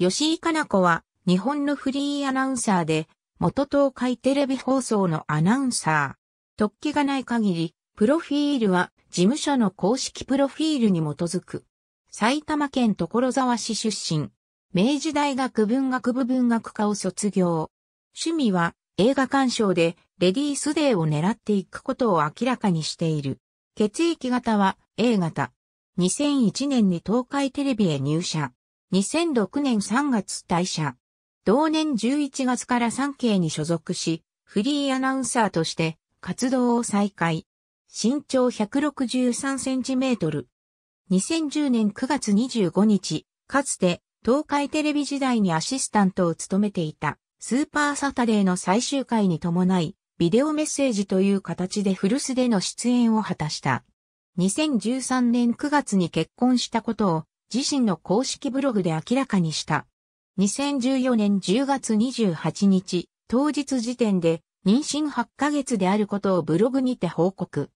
吉井かな子は日本のフリーアナウンサーで、元東海テレビ放送のアナウンサー。特記がない限り、プロフィールは事務所の公式プロフィールに基づく。埼玉県所沢市出身。明治大学文学部文学科を卒業。趣味は映画鑑賞でレディースデーを狙っていくことを明らかにしている。血液型は A 型。2001年に東海テレビへ入社。2006年3月退社。同年11月から3経に所属し、フリーアナウンサーとして活動を再開。身長163センチメートル。2010年9月25日、かつて東海テレビ時代にアシスタントを務めていたスーパーサタデーの最終回に伴い、ビデオメッセージという形で古巣での出演を果たした。2013年9月に結婚したことを自身の公式ブログで明らかにした。2014年10月28日、当日時点で妊娠8ヶ月であることをブログにて報告。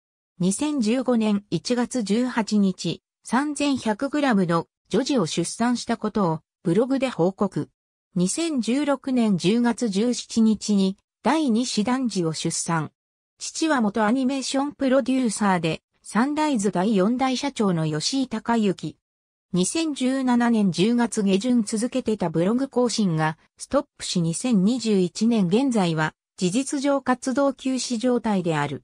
2015年1月18日、3100g の女児を出産したことをブログで報告。2016年10月17日に第2子男児を出産。父は元アニメーションプロデューサーで、サンライズ第4代社長の吉井隆之。2017年10月下旬続けてたブログ更新がストップし2021年現在は事実上活動休止状態である。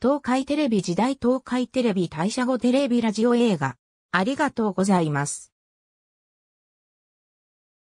東海テレビ時代東海テレビ退社後テレビラジオ映画。ありがとうございます。